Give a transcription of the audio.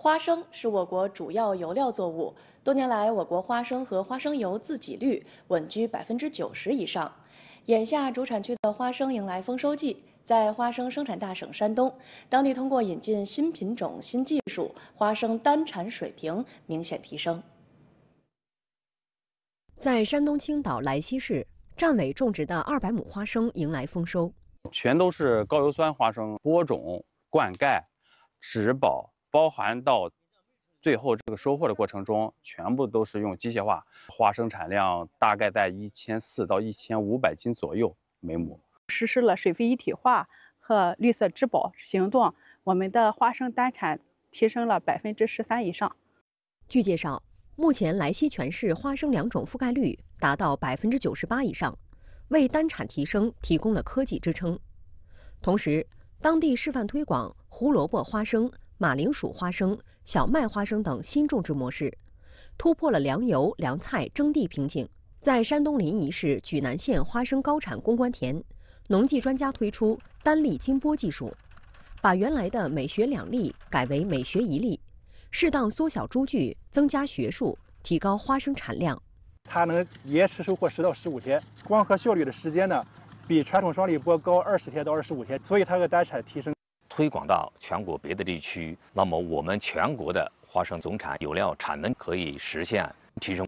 花生是我国主要油料作物。多年来，我国花生和花生油自给率稳居百分之九十以上。眼下，主产区的花生迎来丰收季。在花生生产大省山东，当地通过引进新品种、新技术，花生单产水平明显提升。在山东青岛莱西市，占伟种植的二百亩花生迎来丰收，全都是高油酸花生，播种、灌溉、植保。包含到最后这个收获的过程中，全部都是用机械化。花生产量大概在一千四到一千五百斤左右每亩。实施了水肥一体化和绿色植保行动，我们的花生单产提升了百分之十三以上。据介绍，目前莱西全市花生良种覆盖率达到百分之九十八以上，为单产提升提供了科技支撑。同时，当地示范推广胡萝卜花生。马铃薯、花生、小麦、花生等新种植模式，突破了粮油粮菜征地瓶颈。在山东临沂市莒南县花生高产攻关田，农技专家推出单粒精播技术，把原来的每穴两粒改为每穴一粒，适当缩小株距，增加穴数，提高花生产量。它能延迟收获十到十五天，光合效率的时间呢，比传统双粒波高二十天到二十五天，所以它的单产提升。推广到全国别的地区，那么我们全国的花生总产油料产能可以实现提升。